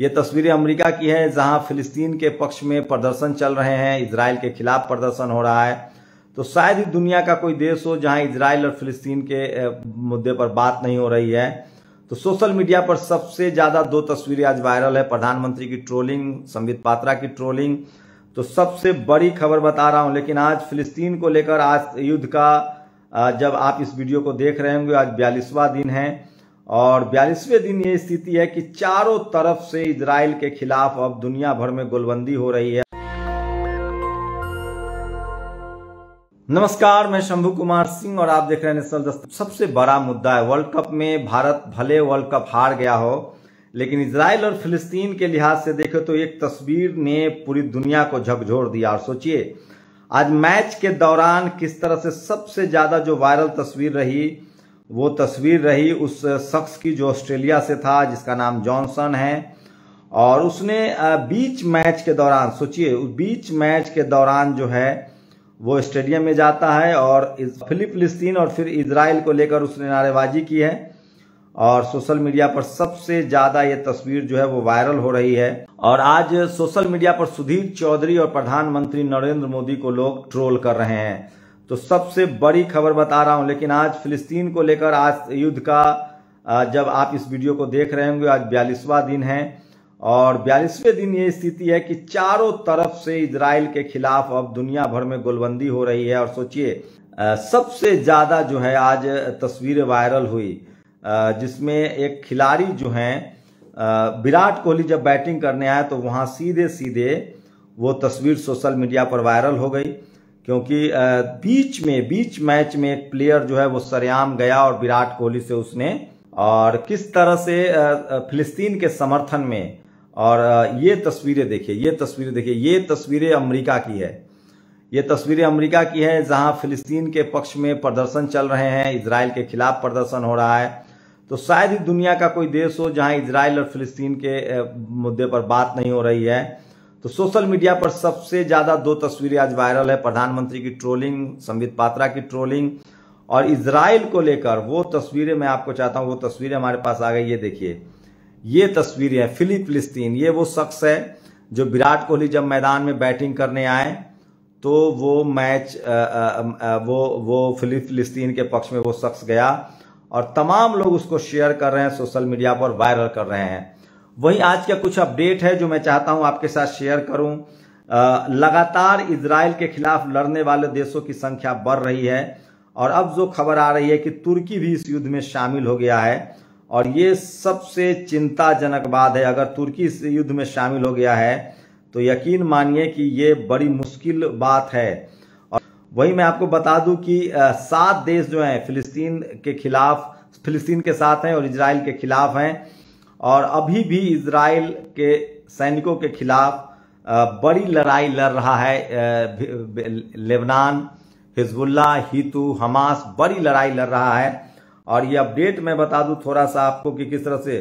ये तस्वीरें अमेरिका की है जहां फिलिस्तीन के पक्ष में प्रदर्शन चल रहे हैं इसराइल के खिलाफ प्रदर्शन हो रहा है तो शायद ही दुनिया का कोई देश हो जहां इसराइल और फिलिस्तीन के मुद्दे पर बात नहीं हो रही है तो सोशल मीडिया पर सबसे ज़्यादा दो तस्वीरें आज वायरल है प्रधानमंत्री की ट्रोलिंग संबित पात्रा की ट्रोलिंग तो सबसे बड़ी खबर बता रहा हूं लेकिन आज फिलिस्तीन को लेकर आज युद्ध का जब आप इस वीडियो को देख रहे होंगे आज बयालीसवा दिन है और बयालीसवें दिन ये स्थिति है कि चारों तरफ से इसराइल के खिलाफ अब दुनिया भर में गोलबंदी हो रही है नमस्कार मैं शंभू कुमार सिंह और आप देख रहे हैं नेशनल दस्तक सबसे बड़ा मुद्दा है वर्ल्ड कप में भारत भले वर्ल्ड कप हार गया हो लेकिन इसराइल और फिलिस्तीन के लिहाज से देखे तो एक तस्वीर ने पूरी दुनिया को झकझोर दिया और सोचिए आज मैच के दौरान किस तरह से सबसे ज्यादा जो वायरल तस्वीर रही वो तस्वीर रही उस शख्स की जो ऑस्ट्रेलिया से था जिसका नाम जॉनसन है और उसने बीच मैच के दौरान सोचिए बीच मैच के दौरान जो है वो स्टेडियम में जाता है और फिलिपलिस्तीन और फिर इसराइल को लेकर उसने नारेबाजी की है और सोशल मीडिया पर सबसे ज़्यादा ये तस्वीर जो है वो वायरल हो रही है और आज सोशल मीडिया पर सुधीर चौधरी और प्रधानमंत्री नरेंद्र मोदी को लोग ट्रोल कर रहे हैं तो सबसे बड़ी खबर बता रहा हूं लेकिन आज फिलिस्तीन को लेकर आज युद्ध का जब आप इस वीडियो को देख रहे होंगे आज बयालीसवां दिन है और बयालीसवें दिन ये स्थिति है कि चारों तरफ से इसराइल के खिलाफ अब दुनिया भर में गोलबंदी हो रही है और सोचिए सबसे ज्यादा जो है आज तस्वीरें वायरल हुई जिसमें एक खिलाड़ी जो है विराट कोहली जब बैटिंग करने आए तो वहां सीधे सीधे वो तस्वीर सोशल मीडिया पर वायरल हो गई क्योंकि बीच में बीच मैच में एक प्लेयर जो है वो सरयाम गया और विराट कोहली से उसने और किस तरह से फिलिस्तीन के समर्थन में और ये तस्वीरें देखिए ये तस्वीरें देखिए ये तस्वीरें अमेरिका की है ये तस्वीरें अमेरिका की है जहां फिलिस्तीन के पक्ष में प्रदर्शन चल रहे हैं इसराइल के खिलाफ प्रदर्शन हो रहा है तो शायद ही दुनिया का कोई देश हो जहां इसराइल और फिलिस्तीन के मुद्दे पर बात नहीं हो रही है तो सोशल मीडिया पर सबसे ज़्यादा दो तस्वीरें आज वायरल है प्रधानमंत्री की ट्रोलिंग संबित पात्रा की ट्रोलिंग और इसराइल को लेकर वो तस्वीरें मैं आपको चाहता हूँ वो तस्वीरें हमारे पास आ गई ये देखिए ये तस्वीरें हैं फिलिप लिस्तीन ये वो शख्स है जो विराट कोहली जब मैदान में बैटिंग करने आए तो वो मैच आ, आ, आ, वो वो फिलिप लिस्तीन के पक्ष में वो शख्स गया और तमाम लोग उसको शेयर कर रहे हैं सोशल मीडिया पर वायरल कर रहे हैं वही आज का कुछ अपडेट है जो मैं चाहता हूं आपके साथ शेयर करूं लगातार इसराइल के खिलाफ लड़ने वाले देशों की संख्या बढ़ रही है और अब जो खबर आ रही है कि तुर्की भी इस युद्ध में शामिल हो गया है और ये सबसे चिंताजनक बात है अगर तुर्की इस युद्ध में शामिल हो गया है तो यकीन मानिए कि ये बड़ी मुश्किल बात है और वही मैं आपको बता दूं कि सात देश जो हैं फिलिस्तीन के खिलाफ फिलिस्तीन के साथ हैं और इसराइल के खिलाफ हैं और अभी भी इसराइल के सैनिकों के खिलाफ बड़ी लड़ाई लड़ रहा है लेबनान हिजबुल्ला हितू हमास बड़ी लड़ाई लड़ रहा है और ये अपडेट मैं बता दूं थोड़ा सा आपको कि किस तरह से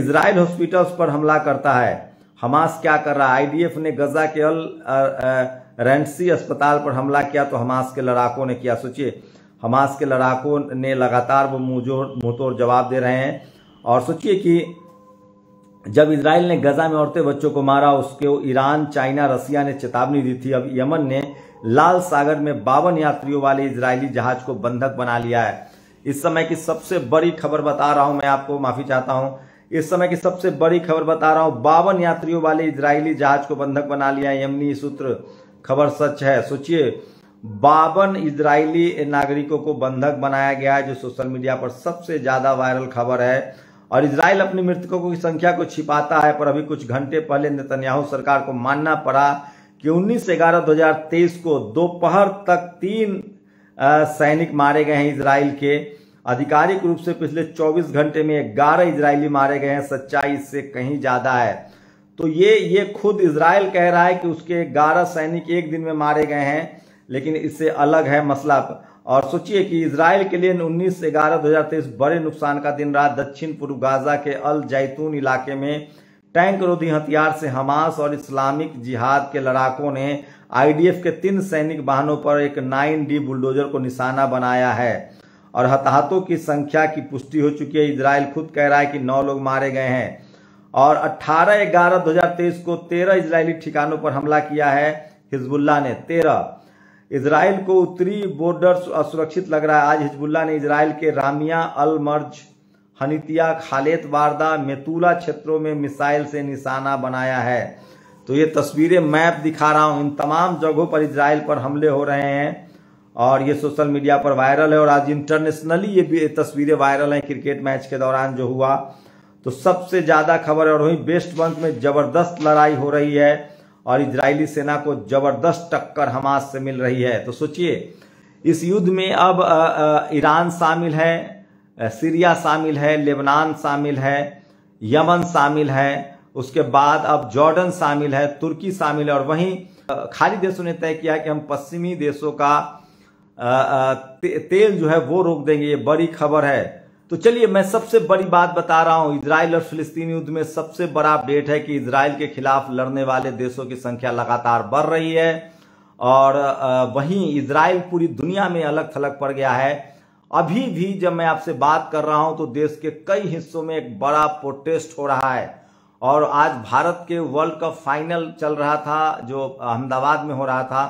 इसराइल हॉस्पिटल्स पर हमला करता है हमास क्या कर रहा है आईडीएफ ने गजा के अल रेंटसी अस्पताल पर हमला किया तो हमास के लड़ाकों ने किया सोचिए हमास के लड़ाकों ने लगातार वो मुंह मुंहतोड़ जवाब दे रहे हैं और सोचिए कि जब इसराइल ने गजा में औरतें बच्चों को मारा उसके ईरान चाइना रसिया ने चेतावनी दी थी अब यमन ने लाल सागर में बावन यात्रियों वाले इसराइली जहाज को बंधक बना लिया है इस समय की सबसे बड़ी खबर बता रहा हूं मैं आपको माफी चाहता हूं इस समय की सबसे बड़ी खबर बता रहा हूं बावन यात्रियों वाले इसराइली जहाज को बंधक बना लिया यमनी सूत्र खबर सच है सोचिए बावन इसराइली नागरिकों को बंधक बनाया गया है जो सोशल मीडिया पर सबसे ज्यादा वायरल खबर है और इसराइल अपने मृतकों की संख्या को छिपाता है पर अभी कुछ घंटे पहले नेतन्याहू सरकार को मानना पड़ा कि उन्नीस ग्यारह दो को दोपहर तक तीन सैनिक मारे गए हैं इसराइल के आधिकारिक रूप से पिछले 24 घंटे में ग्यारह इजरायली मारे गए हैं सच्चाई इससे कहीं ज़्यादा है तो ये ये खुद इसराइल कह रहा है कि उसके ग्यारह सैनिक एक दिन में मारे गए हैं लेकिन इससे अलग है मसला और सोचिए कि इसराइल के लिए उन्नीस ग्यारह दो हजार तेईस बड़े नुकसान का दिन रात दक्षिण पूर्व गाजा के अल जैतून इलाके में टैंक रोधी हथियार से हमास और इस्लामिक जिहाद के लड़ाकों ने आईडीएफ के तीन सैनिक वाहनों पर एक नाइन डी बुलडोजर को निशाना बनाया है और हताहतों की संख्या की पुष्टि हो चुकी है इसराइल खुद कह रहा है कि नौ लोग मारे गए हैं और 18 ग्यारह 2023 को 13 इजरायली ठिकानों पर हमला किया है हिजबुल्ला ने तेरह इसराइल को उत्तरी बॉर्डर असुरक्षित लग रहा है आज हिजबुल्ला ने इसराइल के रामिया अलमर्ज हनितिया खालेत वारदा मेतूला क्षेत्रों में मिसाइल से निशाना बनाया है तो ये तस्वीरें मैप दिखा रहा हूँ इन तमाम जगहों पर इसराइल पर हमले हो रहे हैं और ये सोशल मीडिया पर वायरल है और आज इंटरनेशनली ये भी तस्वीरें वायरल हैं क्रिकेट मैच के दौरान जो हुआ तो सबसे ज़्यादा खबर है और वहीं वेस्ट बंक में ज़बरदस्त लड़ाई हो रही है और इजरायली सेना को जबरदस्त टक्कर हमास से मिल रही है तो सोचिए इस युद्ध में अब ईरान शामिल है सीरिया शामिल है लेबनान शामिल है यमन शामिल है उसके बाद अब जॉर्डन शामिल है तुर्की शामिल है और वहीं खाली देशों ने तय किया कि हम पश्चिमी देशों का तेल जो है वो रोक देंगे ये बड़ी खबर है तो चलिए मैं सबसे बड़ी बात बता रहा हूं इसराइल और फिलिस्तीन युद्ध में सबसे बड़ा अपडेट है कि इसराइल के खिलाफ लड़ने वाले देशों की संख्या लगातार बढ़ रही है और वहीं इसराइल पूरी दुनिया में अलग थलग पड़ गया है अभी भी जब मैं आपसे बात कर रहा हूं तो देश के कई हिस्सों में एक बड़ा प्रोटेस्ट हो रहा है और आज भारत के वर्ल्ड कप फाइनल चल रहा था जो अहमदाबाद में हो रहा था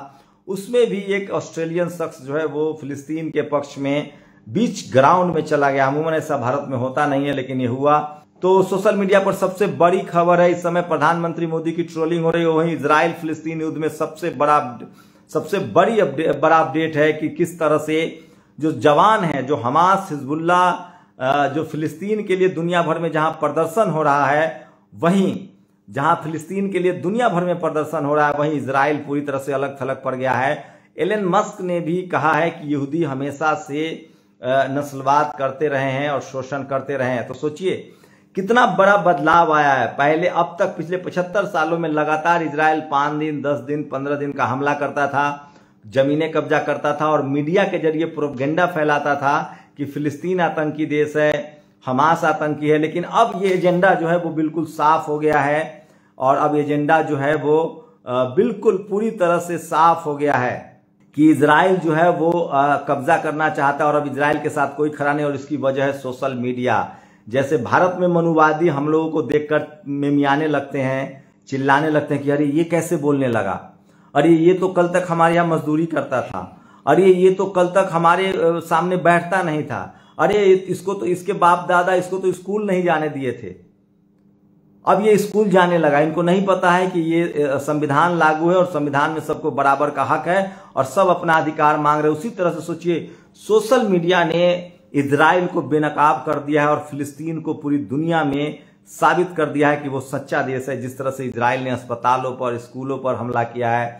उसमें भी एक ऑस्ट्रेलियन शख्स जो है वो फिलिस्तीन के पक्ष में बीच ग्राउंड में चला गया अमूमन ऐसा भारत में होता नहीं है लेकिन ये हुआ तो सोशल मीडिया पर सबसे बड़ी खबर है इस समय प्रधानमंत्री मोदी की ट्रोलिंग हो रही है वहीं इसराइल फिलिस्तीन युद्ध में सबसे बड़ा सबसे बड़ी अपडे, बड़ा अपडेट है कि किस तरह से जो जवान है जो हमास हिजबुल्ला जो फिलिस्तीन के लिए दुनिया भर में जहां प्रदर्शन हो रहा है वहीं जहां फिलिस्तीन के लिए दुनिया भर में प्रदर्शन हो रहा है वहीं इसराइल पूरी तरह से अलग थलग पड़ गया है एलन मस्क ने भी कहा है कि यहूदी हमेशा से नस्लवाद करते रहे हैं और शोषण करते रहे हैं तो सोचिए कितना बड़ा बदलाव आया है पहले अब तक पिछले पचहत्तर सालों में लगातार इसराइल पाँच दिन दस दिन पंद्रह दिन का हमला करता था जमीने कब्जा करता था और मीडिया के जरिए प्रोपगेंडा फैलाता था कि फिलिस्तीन आतंकी देश है हमास आतंकी है लेकिन अब ये एजेंडा जो है वो बिल्कुल साफ हो गया है और अब एजेंडा जो है वो बिल्कुल पूरी तरह से साफ हो गया है कि इसराइल जो है वो कब्जा करना चाहता है और अब इसराइल के साथ कोई खड़ा नहीं और इसकी वजह है सोशल मीडिया जैसे भारत में मनुवादी हम लोगों को देखकर मेमियाने लगते हैं चिल्लाने लगते हैं कि अरे ये कैसे बोलने लगा अरे ये तो कल तक हमारे यहाँ मजदूरी करता था अरे ये तो कल तक हमारे सामने बैठता नहीं था अरे इसको तो इसके बाप दादा इसको तो स्कूल नहीं जाने दिए थे अब ये स्कूल जाने लगा इनको नहीं पता है कि ये संविधान लागू है और संविधान में सबको बराबर का हक है और सब अपना अधिकार मांग रहे उसी तरह से सोचिए सोशल मीडिया ने इसराइल को बेनकाब कर दिया है और फिलिस्तीन को पूरी दुनिया में साबित कर दिया है कि वो सच्चा देश है जिस तरह से इसराइल ने अस्पतालों पर स्कूलों पर हमला किया है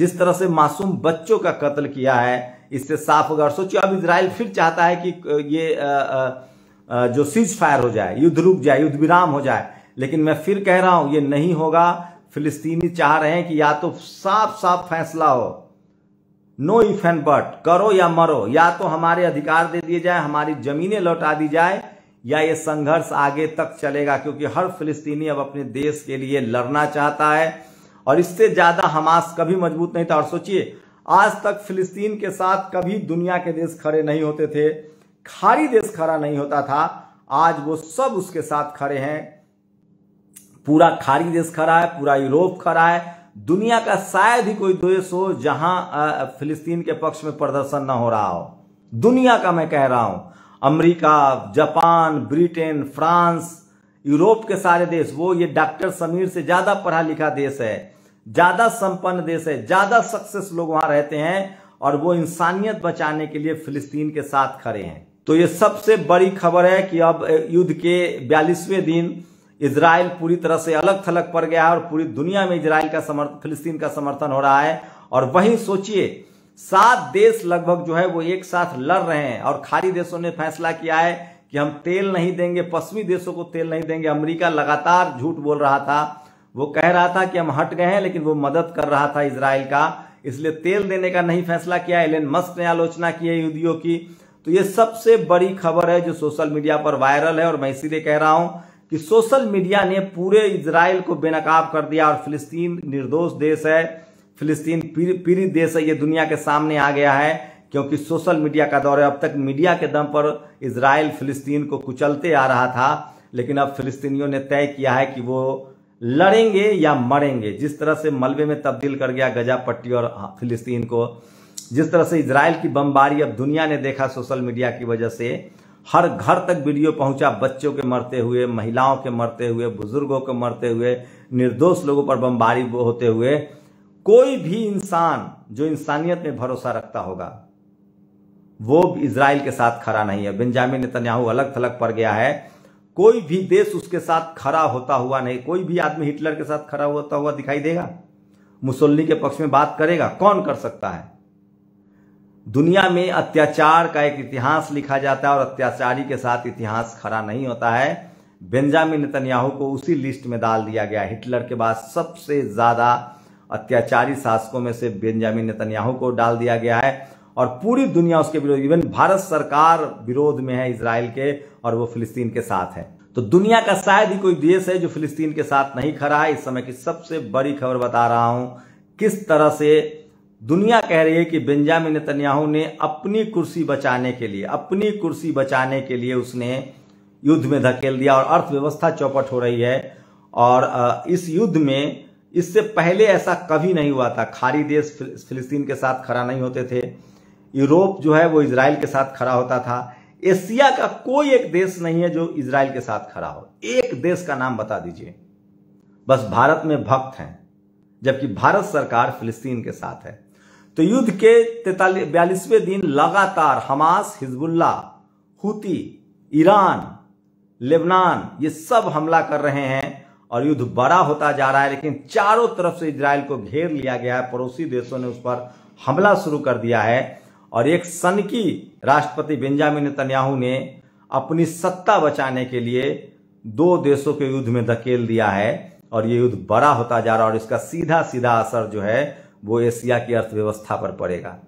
जिस तरह से मासूम बच्चों का कत्ल किया है इससे साफ होगा और सोचिए अब इसराइल फिर चाहता है कि ये जो सीज फायर हो जाए युद्ध रुक जाए युद्ध विराम हो जाए लेकिन मैं फिर कह रहा हूं ये नहीं होगा फिलिस्तीनी चाह रहे हैं कि या तो साफ साफ फैसला हो नो इफ एंड बट करो या मरो या तो हमारे अधिकार दे दिए जाए हमारी जमीनें लौटा दी जाए या ये संघर्ष आगे तक चलेगा क्योंकि हर फिलिस्तीनी अब अपने देश के लिए लड़ना चाहता है और इससे ज्यादा हमास कभी मजबूत नहीं था और सोचिए आज तक फिलिस्तीन के साथ कभी दुनिया के देश खड़े नहीं होते थे खारी देश खड़ा नहीं होता था आज वो सब उसके साथ खड़े हैं पूरा खाड़ी देश खड़ा है पूरा यूरोप खड़ा है दुनिया का शायद ही कोई देश हो जहां फिलिस्तीन के पक्ष में प्रदर्शन न हो रहा हो दुनिया का मैं कह रहा हूं America Japan Britain France Europe के सारे देश वो ये डॉक्टर समीर से ज्यादा पढ़ा लिखा देश है ज्यादा संपन्न देश है ज्यादा सक्सेस लोग वहां रहते हैं और वो इंसानियत बचाने के लिए फिलिस्तीन के साथ खड़े हैं तो ये सबसे बड़ी खबर है कि अब युद्ध के बयालीसवें दिन इसराइल पूरी तरह से अलग थलग पड़ गया है और पूरी दुनिया में इसराइल का समर्थन फिलिस्तीन का समर्थन हो रहा है और वहीं सोचिए सात देश लगभग जो है वो एक साथ लड़ रहे हैं और खाड़ी देशों ने फैसला किया है कि हम तेल नहीं देंगे पश्चिमी देशों को तेल नहीं देंगे अमेरिका लगातार झूठ बोल रहा था वो कह रहा था कि हम हट गए हैं लेकिन वो मदद कर रहा था इसराइल का इसलिए तेल देने का नहीं फैसला किया एलेन मस्क ने आलोचना की है यूदियों की तो ये सबसे बड़ी खबर है जो सोशल मीडिया पर वायरल है और मैं इसीलिए कह रहा हूं कि सोशल मीडिया ने पूरे इसराइल को बेनकाब कर दिया और फिलिस्तीन निर्दोष देश है फिलिस्तीन पीड़ित देश है ये दुनिया के सामने आ गया है क्योंकि सोशल मीडिया का दौर है अब तक मीडिया के दम पर इसराइल फिलिस्तीन को कुचलते आ रहा था लेकिन अब फिलिस्तीनियों ने तय किया है कि वो लड़ेंगे या मरेंगे जिस तरह से मलबे में तब्दील कर गया गजा पट्टी और फिलिस्तीन को जिस तरह से इसराइल की बमबारी अब दुनिया ने देखा सोशल मीडिया की वजह से हर घर तक वीडियो पहुंचा बच्चों के मरते हुए महिलाओं के मरते हुए बुजुर्गों के मरते हुए निर्दोष लोगों पर बमबारी होते हुए कोई भी इंसान जो इंसानियत में भरोसा रखता होगा वो इसराइल के साथ खड़ा नहीं है बेंजामिन नेतन्याहू अलग थलग पड़ गया है कोई भी देश उसके साथ खड़ा होता हुआ नहीं कोई भी आदमी हिटलर के साथ खड़ा होता हुआ दिखाई देगा मुसोलनी के पक्ष में बात करेगा कौन कर सकता है दुनिया में अत्याचार का एक इतिहास लिखा जाता है और अत्याचारी के साथ इतिहास खड़ा नहीं होता है बेंजामिन नेतन्याहू को उसी लिस्ट में डाल दिया गया हिटलर के बाद सबसे ज़्यादा अत्याचारी शासकों में से बेंजामिन नेतन्याहू को डाल दिया गया है और पूरी दुनिया उसके विरोध इवन भारत सरकार विरोध में है इसराइल के और वो फिलिस्तीन के साथ है तो दुनिया का शायद ही कोई देश है जो फिलिस्तीन के साथ नहीं खड़ा है इस समय की सबसे बड़ी खबर बता रहा हूं किस तरह से दुनिया कह रही है कि बेंजामिन नेतन्याहू ने अपनी कुर्सी बचाने के लिए अपनी कुर्सी बचाने के लिए उसने युद्ध में धकेल दिया और अर्थव्यवस्था चौपट हो रही है और इस युद्ध में इससे पहले ऐसा कभी नहीं हुआ था खारी देश फिलिस्तीन के साथ खड़ा नहीं होते थे यूरोप जो है वो इसराइल के साथ खड़ा होता था एशिया का कोई एक देश नहीं है जो इसराइल के साथ खड़ा हो एक देश का नाम बता दीजिए बस भारत में भक्त हैं जबकि भारत सरकार फिलिस्तीन के साथ है तो युद्ध के तैतालीस बयालीसवें दिन लगातार Hamas Hezbollah Houthi Iran Lebanon ये सब हमला कर रहे हैं और युद्ध बड़ा होता जा रहा है लेकिन चारों तरफ से इसराइल को घेर लिया गया है पड़ोसी देशों ने उस पर हमला शुरू कर दिया है और एक सनकी राष्ट्रपति बेंजामिन नेतन्याहू ने अपनी सत्ता बचाने के लिए दो देशों के युद्ध में धकेल दिया है और ये युद्ध बड़ा होता जा रहा है और इसका सीधा सीधा असर जो है वो एशिया की अर्थव्यवस्था पर पड़ेगा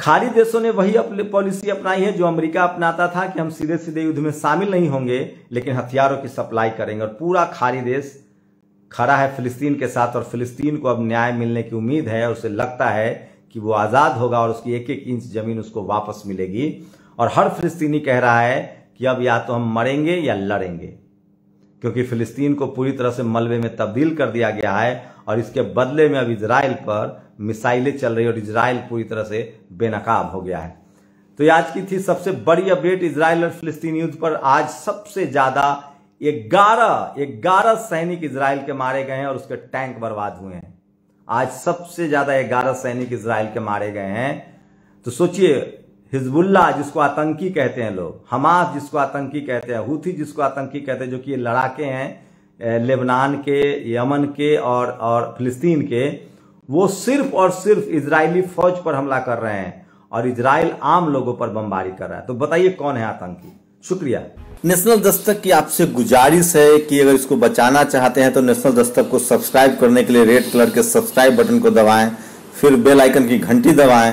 खाड़ी देशों ने वही अपनी पॉलिसी अपनाई है जो अमेरिका अपनाता था कि हम सीधे सीधे युद्ध में शामिल नहीं होंगे लेकिन हथियारों की सप्लाई करेंगे और पूरा खाड़ी देश खड़ा है फिलिस्तीन के साथ और फिलिस्तीन को अब न्याय मिलने की उम्मीद है और उसे लगता है कि वो आज़ाद होगा और उसकी एक एक इंच ज़मीन उसको वापस मिलेगी और हर फिलिस्तीनी कह रहा है कि अब या तो हम मरेंगे या लड़ेंगे क्योंकि फिलिस्तीन को पूरी तरह से मलबे में तब्दील कर दिया गया है और इसके बदले में अब इसराइल पर मिसाइलें चल रही और इसराइल पूरी तरह से बेनकाब हो गया है तो आज की थी सबसे बड़ी अपडेट इसराइल और फिलिस्तीन युद्ध पर आज सबसे ज्यादा ग्यारह ग्यारह सैनिक इसराइल के मारे गए हैं और उसके टैंक बर्बाद हुए हैं आज सबसे ज्यादा ग्यारह सैनिक इसराइल के मारे गए हैं तो सोचिए हिजबुल्ला जिसको आतंकी कहते हैं लोग हमास जिसको आतंकी कहते हैं हूथी जिसको आतंकी कहते हैं जो कि लड़ाके हैं लेबनान के यमन के और और फिलिस्तीन के वो सिर्फ और सिर्फ इजरायली फौज पर हमला कर रहे हैं और इसराइल आम लोगों पर बमबारी कर रहा है तो बताइए कौन है आतंकी शुक्रिया नेशनल दस्तक की आपसे गुजारिश है कि अगर इसको बचाना चाहते हैं तो नेशनल दस्तक को सब्सक्राइब करने के लिए रेड कलर के सब्सक्राइब बटन को दबाएं फिर बेल आइकन की घंटी दबाएं